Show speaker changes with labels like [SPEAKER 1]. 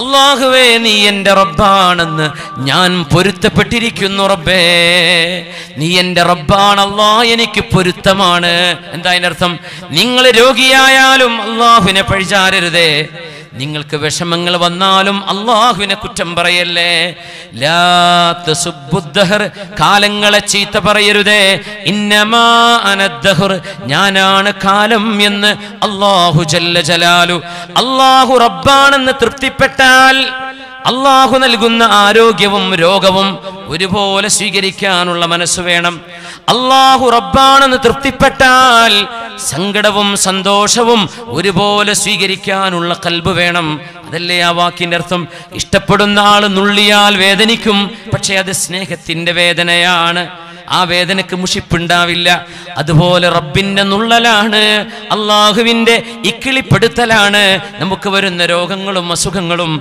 [SPEAKER 1] അള്ളാഹുവേ നീ എൻ്റെ റബ്ബാണെന്ന് ഞാൻ പൊരുത്തപ്പെട്ടിരിക്കുന്നു റബ്ബേ നീ എൻ്റെ റബ്ബാണല്ലാ എനിക്ക് പൊരുത്തമാണ് എന്താ അതിനർത്ഥം അർത്ഥം നിങ്ങൾ രോഗിയായാലും അള്ളാഹുവിനെ പഴിചാരരുതേ നിങ്ങൾക്ക് വിഷമങ്ങൾ വന്നാലും അള്ളാഹുവിനെ കുറ്റം പറയല്ലേ കാലങ്ങളെ ചീത്ത പറയരുതേ ഇന്നമാ അനദ്ദഹുർ ഞാനാണ് കാലം എന്ന് അള്ളാഹു ജല്ല ജലാലു അള്ളാഹു റബ്ബാണെന്ന് തൃപ്തിപ്പെട്ടാൽ അള്ളാഹു നൽകുന്ന ആരോഗ്യവും രോഗവും ഒരുപോലെ സ്വീകരിക്കാനുള്ള മനസ്സ് വേണം അള്ളാഹു റബ്ബാണെന്ന് തൃപ്തിപ്പെട്ടാൽ സങ്കടവും സന്തോഷവും ഒരുപോലെ സ്വീകരിക്കാനുള്ള കൽബ് വേണം അതല്ലേ ആ വാക്കിൻ്റെ അർത്ഥം ഇഷ്ടപ്പെടുന്ന ആൾ നുള്ളിയാൽ വേദനിക്കും പക്ഷേ അത് സ്നേഹത്തിൻ്റെ വേദനയാണ് ആ വേദനക്ക് മുഷിപ്പുണ്ടാവില്ല അതുപോലെ റബ്ബിൻ്റെ നുള്ളലാണ് അള്ളാഹുവിൻ്റെ ഇക്കിളിപ്പെടുത്തലാണ് നമുക്ക് വരുന്ന രോഗങ്ങളും അസുഖങ്ങളും